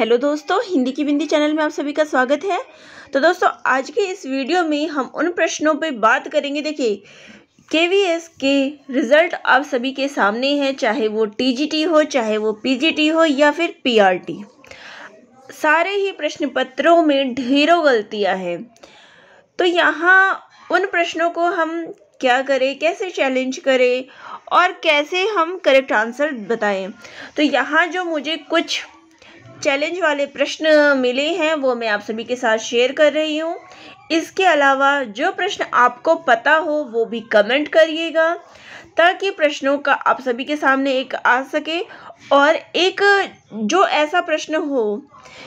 hello दोस्तों हिंदी की बिंदी channel में आप सभी का स्वागत है तो दोस्तों आज के इस वीडियो में हम उन प्रश्नों पर बात करेंगे देखिए केवीएस के रिज़ल्ट आप सभी के सामने हैं चाहे वो टीजीटी हो चाहे वो पीजीटी हो या फिर पीआरटी सारे ही प्रश्न पत्रों में ढेरों गलतियां हैं तो यहाँ उन प्रश्नों को हम क्या करें कैसे चैलेंज करें और कैसे हम करेक्ट आंसर बताएं तो यहाँ जो मुझे कुछ चैलेंज वाले प्रश्न मिले हैं वो मैं आप सभी के साथ शेयर कर रही हूँ इसके अलावा जो प्रश्न आपको पता हो वो भी कमेंट करिएगा ताकि प्रश्नों का आप सभी के सामने एक आ सके और एक जो ऐसा प्रश्न हो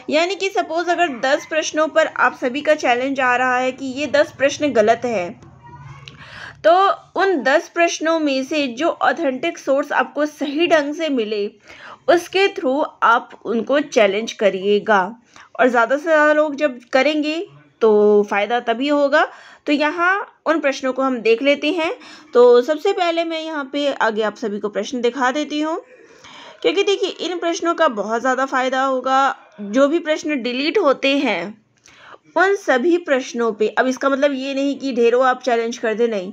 यानी कि सपोज़ अगर दस प्रश्नों पर आप सभी का चैलेंज आ रहा है कि ये दस प्रश्न गलत है तो उन दस प्रश्नों में से जो ऑथेंटिक सोर्स आपको सही ढंग से मिले उसके थ्रू आप उनको चैलेंज करिएगा और ज़्यादा से ज़्यादा लोग जब करेंगे तो फ़ायदा तभी होगा तो यहाँ उन प्रश्नों को हम देख लेते हैं तो सबसे पहले मैं यहाँ पे आगे आप सभी को प्रश्न दिखा देती हूँ क्योंकि देखिए इन प्रश्नों का बहुत ज़्यादा फ़ायदा होगा जो भी प्रश्न डिलीट होते हैं उन सभी प्रश्नों पे अब इसका मतलब ये नहीं कि ढेरों आप चैलेंज कर दे नहीं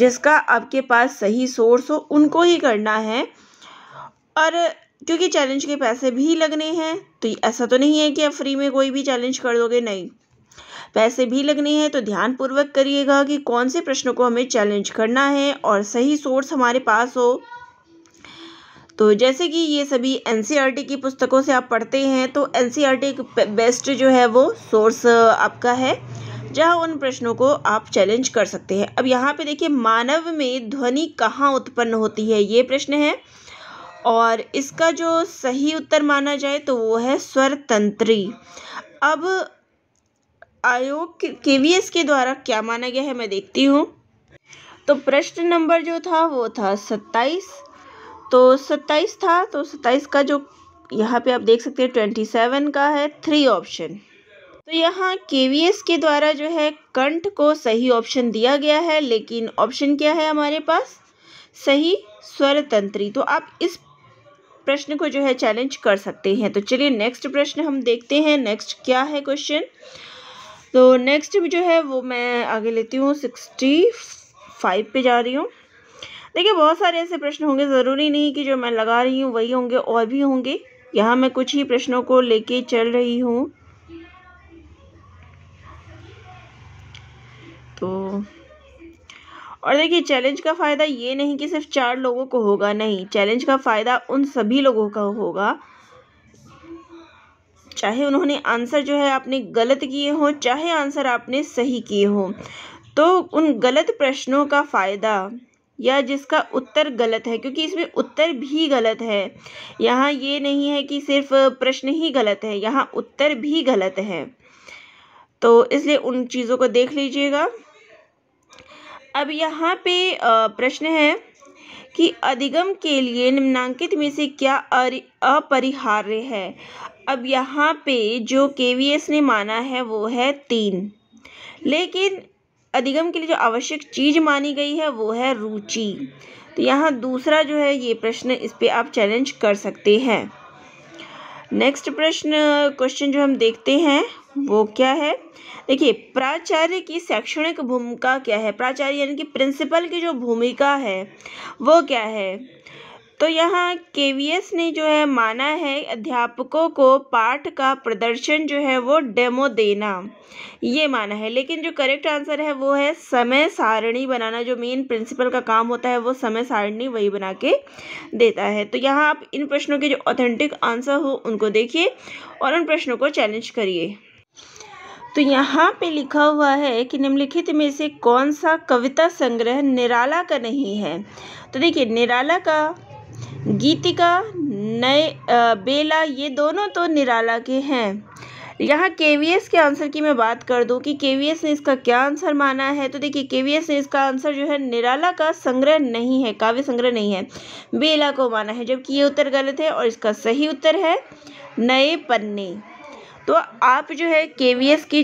जिसका आपके पास सही सोर्स हो उनको ही करना है और क्योंकि चैलेंज के पैसे भी लगने हैं तो ऐसा तो नहीं है कि आप फ्री में कोई भी चैलेंज कर दोगे नहीं पैसे भी लगने हैं तो ध्यानपूर्वक करिएगा कि कौन से प्रश्नों को हमें चैलेंज करना है और सही सोर्स हमारे पास हो तो जैसे कि ये सभी एन e की पुस्तकों से आप पढ़ते हैं तो एन e एक बेस्ट जो है वो सोर्स आपका है जहाँ उन प्रश्नों को आप चैलेंज कर सकते हैं अब यहाँ पे देखिए मानव में ध्वनि कहाँ उत्पन्न होती है ये प्रश्न है और इसका जो सही उत्तर माना जाए तो वो है स्वर तंत्री अब आयोग के वी एस के द्वारा क्या माना गया है मैं देखती हूँ तो प्रश्न नंबर जो था वो था सत्ताईस तो सत्ताईस था तो सत्ताईस का जो यहाँ पे आप देख सकते हैं ट्वेंटी सेवन का है थ्री ऑप्शन तो यहाँ के वी एस के द्वारा जो है कंठ को सही ऑप्शन दिया गया है लेकिन ऑप्शन क्या है हमारे पास सही स्वर तंत्री तो आप इस प्रश्न को जो है चैलेंज कर सकते हैं तो चलिए नेक्स्ट प्रश्न हम देखते हैं नेक्स्ट क्या है क्वेश्चन तो नेक्स्ट जो है वो मैं आगे लेती हूँ सिक्सटी फाइव पे जा रही हूँ देखिए बहुत सारे ऐसे प्रश्न होंगे ज़रूरी नहीं कि जो मैं लगा रही हूँ वही होंगे और भी होंगे यहाँ मैं कुछ ही प्रश्नों को लेके चल रही हूँ तो और देखिए चैलेंज का फ़ायदा ये नहीं कि सिर्फ चार लोगों को होगा नहीं चैलेंज का फ़ायदा उन सभी लोगों का होगा चाहे उन्होंने आंसर जो है आपने गलत किए हों चाहे आंसर आपने सही किए हों तो उन गलत प्रश्नों का फ़ायदा या जिसका उत्तर गलत है क्योंकि इसमें उत्तर भी गलत है यहाँ ये नहीं है कि सिर्फ प्रश्न ही गलत है यहाँ उत्तर भी गलत है तो इसलिए उन चीज़ों को देख लीजिएगा अब यहाँ पे प्रश्न है कि अधिगम के लिए निम्नांकित में से क्या अपरिहार्य है अब यहाँ पे जो के वी एस ने माना है वो है तीन लेकिन अधिगम के लिए जो आवश्यक चीज़ मानी गई है वो है रुचि तो यहाँ दूसरा जो है ये प्रश्न इस पर आप चैलेंज कर सकते हैं नेक्स्ट प्रश्न क्वेश्चन जो हम देखते हैं वो क्या है देखिए प्राचार्य की शैक्षणिक भूमिका क्या है प्राचार्य यानी कि प्रिंसिपल की जो भूमिका है वो क्या है तो यहाँ एस ने जो है माना है अध्यापकों को पाठ का प्रदर्शन जो है वो डेमो देना ये माना है लेकिन जो करेक्ट आंसर है वो है समय सारणी बनाना जो मेन प्रिंसिपल का काम होता है वो समय सारणी वही बना के देता है तो यहाँ आप इन प्रश्नों के जो ऑथेंटिक आंसर हो उनको देखिए और उन प्रश्नों को चैलेंज करिए तो यहाँ पे लिखा हुआ है कि निम्नलिखित में से कौन सा कविता संग्रह निराला का नहीं है तो देखिए निराला का गीतिका नए बेला ये दोनों तो निराला के हैं यहाँ के के आंसर की मैं बात कर दूँ कि के ने इसका क्या आंसर माना है तो देखिए के ने इसका आंसर जो है निराला का संग्रह नहीं है काव्य संग्रह नहीं है बेला को माना है जबकि ये उत्तर गलत है और इसका सही उत्तर है नए पन्ने तो आप जो है के वी एस की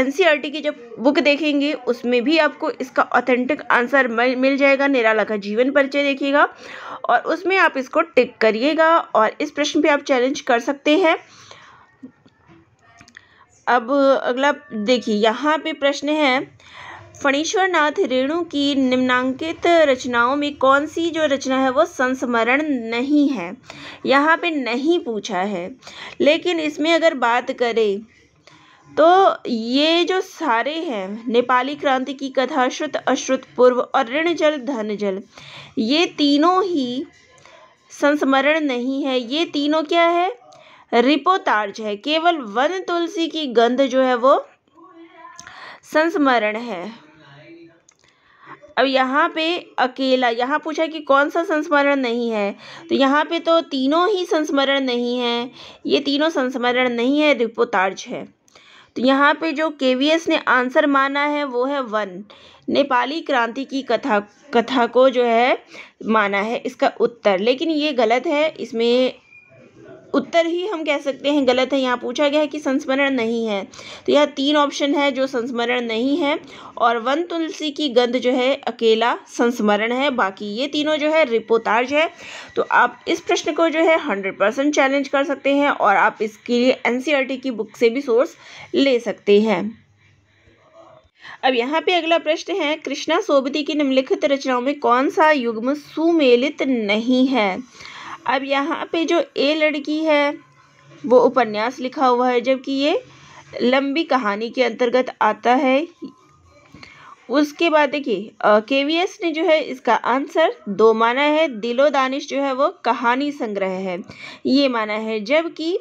एन सी आर टी की जब बुक देखेंगे उसमें भी आपको इसका ऑथेंटिक आंसर मिल जाएगा निराला का जीवन परिचय देखिएगा और उसमें आप इसको टिक करिएगा और इस प्रश्न पे आप चैलेंज कर सकते हैं अब अगला देखिए यहाँ पे प्रश्न है फणीश्वरनाथ रेणु की निम्नांकित रचनाओं में कौन सी जो रचना है वो संस्मरण नहीं है यहाँ पे नहीं पूछा है लेकिन इसमें अगर बात करें तो ये जो सारे हैं नेपाली क्रांति की कथा श्रुत अश्रुत पूर्व और ऋण जल धन जल ये तीनों ही संस्मरण नहीं है ये तीनों क्या है रिपोतार्ज है केवल वन तुलसी की गंध जो है वो संस्मरण है अब यहाँ पे अकेला यहाँ पूछा कि कौन सा संस्मरण नहीं है तो यहाँ पे तो तीनों ही संस्मरण नहीं है ये तीनों संस्मरण नहीं है रिपोतार्ज है तो यहाँ पे जो के ने आंसर माना है वो है वन नेपाली क्रांति की कथा कथा को जो है माना है इसका उत्तर लेकिन ये गलत है इसमें उत्तर ही हम कह सकते हैं गलत है यहाँ पूछा गया है कि संस्मरण नहीं है तो यह तीन ऑप्शन है जो संस्मरण नहीं है और वन तुलसी की गंध जो है अकेला संस्मरण है बाकी ये तीनों जो है रिपोताज है तो आप इस प्रश्न को जो है हंड्रेड परसेंट चैलेंज कर सकते हैं और आप इसके लिए एन e की बुक से भी सोर्स ले सकते हैं अब यहाँ पे अगला प्रश्न है कृष्णा सोबती की निम्नलिखित रचनाओं में कौन सा युग्म सुमेलित नहीं है अब यहाँ पे जो ए लड़की है वो उपन्यास लिखा हुआ है जबकि ये लंबी कहानी के अंतर्गत आता है उसके बाद देखिए के वी एस ने जो है इसका आंसर दो माना है दिलो दानिश जो है वो कहानी संग्रह है ये माना है जबकि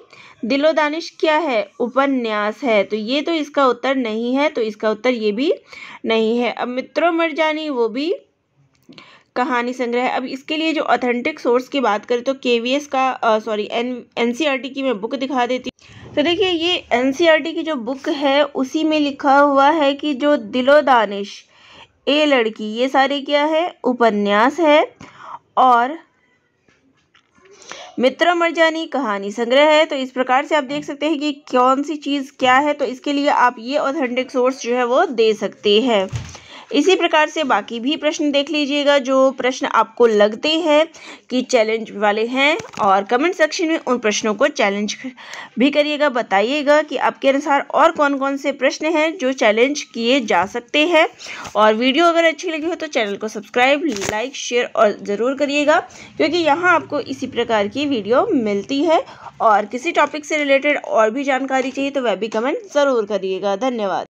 दिलो दानिश क्या है उपन्यास है तो ये तो इसका उत्तर नहीं है तो इसका उत्तर ये भी नहीं है अब मित्रों मर जानी वो भी कहानी संग्रह अब इसके लिए जो ऑथेंटिक सोर्स की बात करें तो के का सॉरी एन एन की मैं बुक दिखा देती तो देखिए ये एन e की जो बुक है उसी में लिखा हुआ है कि जो दिलो दानिश ए लड़की ये सारे क्या है उपन्यास है और मित्रा मरजानी कहानी संग्रह है तो इस प्रकार से आप देख सकते हैं कि कौन सी चीज़ क्या है तो इसके लिए आप ये ऑथेंटिक सोर्स जो है वो दे सकते हैं इसी प्रकार से बाकी भी प्रश्न देख लीजिएगा जो प्रश्न आपको लगते हैं कि चैलेंज वाले हैं और कमेंट सेक्शन में उन प्रश्नों को चैलेंज भी करिएगा बताइएगा कि आपके अनुसार और कौन कौन से प्रश्न हैं जो चैलेंज किए जा सकते हैं और वीडियो अगर अच्छी लगी हो तो चैनल को सब्सक्राइब लाइक शेयर और ज़रूर करिएगा क्योंकि यहाँ आपको इसी प्रकार की वीडियो मिलती है और किसी टॉपिक से रिलेटेड और भी जानकारी चाहिए तो वह भी कमेंट ज़रूर करिएगा धन्यवाद